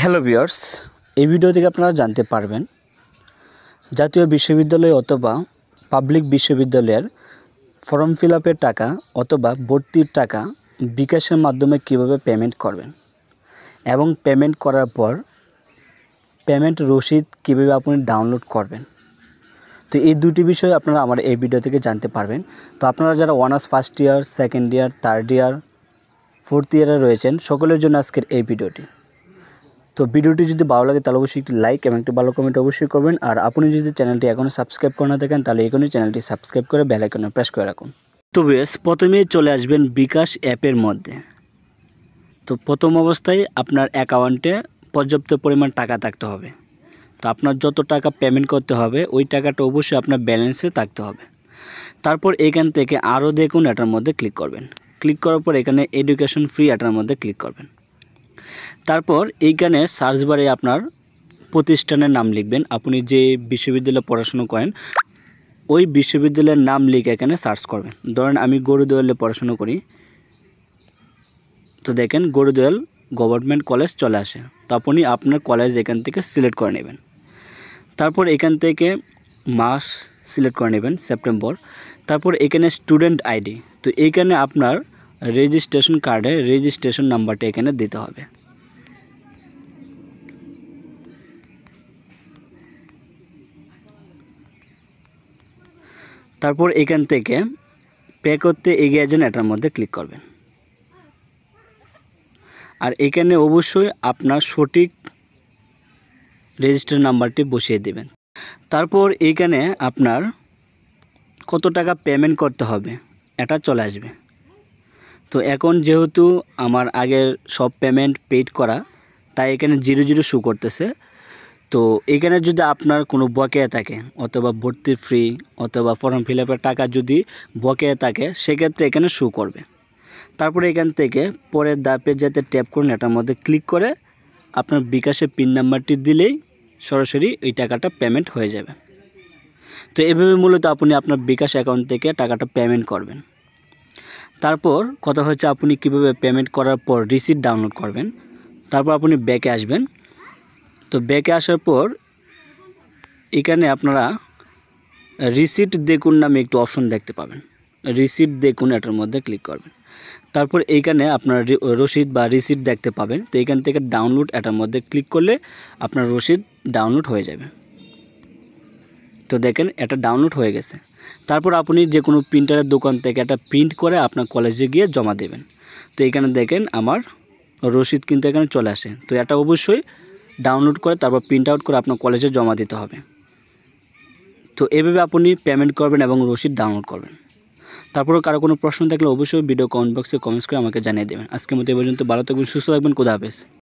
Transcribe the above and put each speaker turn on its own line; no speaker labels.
hello viewers এই video থেকে আপনারা জানতে পারবেন জাতীয় বিশ্ববিদ্যালয় অথবা পাবলিক বিশ্ববিদ্যালয়ের ফর্ম ফিল টাকা অথবা ভর্তির টাকা বিকাশের মাধ্যমে কিভাবে পেমেন্ট করবেন এবং পেমেন্ট করার পর পেমেন্ট রসিদ কীভাবে আপনি ডাউনলোড করবেন তো এই দুটি বিষয় আপনারা আমার এই ভিডিও থেকে জানতে পারবেন তো আপনারা যারা honours first year second year third year fourth ইয়ারে রয়েছেন সকলের জন্য আজকের এই ভিডিওটি তো ভিডিওটি যদি ভালো লাগে তাহলে অবশ্যই একটি লাইক এবং একটি ভালো কমেন্ট অবশ্যই করবেন আর আপনি যদি চ্যানেলটি এখনও সাবস্ক্রাইব করে না থাকেন তাহলে এখনই চ্যানেলটি সাবস্ক্রাইব করে বেলাইকনে প্রেস করে রাখুন তো বেশ প্রথমে চলে আসবেন বিকাশ অ্যাপের মধ্যে তো প্রথম অবস্থায় আপনার অ্যাকাউন্টে পর্যাপ্ত পরিমাণ টাকা থাকতে হবে তো আপনার যত টাকা পেমেন্ট করতে হবে ওই টাকাটা অবশ্যই আপনার ব্যালেন্সে থাকতে হবে তারপর এখান থেকে আরও দেখুন এটার মধ্যে ক্লিক করবেন ক্লিক করার পর এখানে এডুকেশন ফ্রি এটার মধ্যে ক্লিক করবেন তারপর এই গানে সার্চ বারে আপনার প্রতিষ্ঠানের নাম লিখবেন আপনি যে বিশ্ববিদ্যালয়ে পড়াশুনো করেন ওই বিশ্ববিদ্যালয়ের নাম লিখে এখানে সার্চ করবেন ধরেন আমি গরুদোয়ালে পড়াশুনো করি তো দেখেন গরুদোয়াল গভর্নমেন্ট কলেজ চলে আসে তো আপনি আপনার কলেজ এখান থেকে সিলেক্ট করে নেবেন তারপর এখান থেকে মাস সিলেক্ট করে নেবেন সেপ্টেম্বর তারপর এখানে স্টুডেন্ট আইডি তো এইখানে আপনার রেজিস্ট্রেশন কার্ডের রেজিস্ট্রেশন নাম্বারটা এখানে দিতে হবে তারপর এখান থেকে পে করতে এগিয়ে যান এটার মধ্যে ক্লিক করবেন আর এখানে অবশ্যই আপনার সঠিক রেজিস্টার নাম্বারটি বসিয়ে দেবেন তারপর এখানে আপনার কত টাকা পেমেন্ট করতে হবে এটা চলে আসবে তো এখন যেহেতু আমার আগের সব পেমেন্ট পেড করা তাই এখানে জিরো জিরো শু করতেছে তো এখানে যদি আপনার কোনো বকেয়া থাকে অথবা ভর্তি ফ্রি অথবা ফর্ম ফিল টাকা যদি বকেয়া থাকে সেক্ষেত্রে এখানে শু করবে তারপরে এখান থেকে পরের দাপে যাতে ট্যাপ করুন এটার মধ্যে ক্লিক করে আপনার বিকাশে পিন নাম্বারটি দিলেই সরাসরি এই টাকাটা পেমেন্ট হয়ে যাবে তো এভাবে মূলত আপনি আপনার বিকাশ অ্যাকাউন্ট থেকে টাকাটা পেমেন্ট করবেন তারপর কথা হচ্ছে আপনি কিভাবে পেমেন্ট করার পর রিসিট ডাউনলোড করবেন তারপর আপনি ব্যাকে আসবেন তো ব্যাকে আসার পর এখানে আপনারা রিসিট দেখুন নামে একটু অপশন দেখতে পাবেন রিসিট দেখুন এটার মধ্যে ক্লিক করবেন তারপর এইখানে আপনার রসিদ বা রিসিট দেখতে পাবেন তো এখান থেকে ডাউনলোড এটার মধ্যে ক্লিক করলে আপনার রসিদ ডাউনলোড হয়ে যাবে তো দেখেন এটা ডাউনলোড হয়ে গেছে তারপর আপনি যে কোনো প্রিন্টারের দোকান থেকে এটা প্রিন্ট করে আপনার কলেজে গিয়ে জমা দেবেন তো এখানে দেখেন আমার রসিদ কিন্তু এখানে চলে আসে তো এটা অবশ্যই ডাউনলোড করে তারপর প্রিন্ট আউট করে আপনার কলেজে জমা দিতে হবে তো এভাবে আপনি পেমেন্ট করবেন এবং রসিদ ডাউনলোড করবেন তারপরে কারো কোনো প্রশ্ন থাকলে অবশ্যই ভিডিও কমেন্ট বক্সে কমেন্টস করে আমাকে জানিয়ে দেবেন আজকের মতো এ পর্যন্ত ভালো থাকবেন সুস্থ থাকবেন কোথা হাফেজ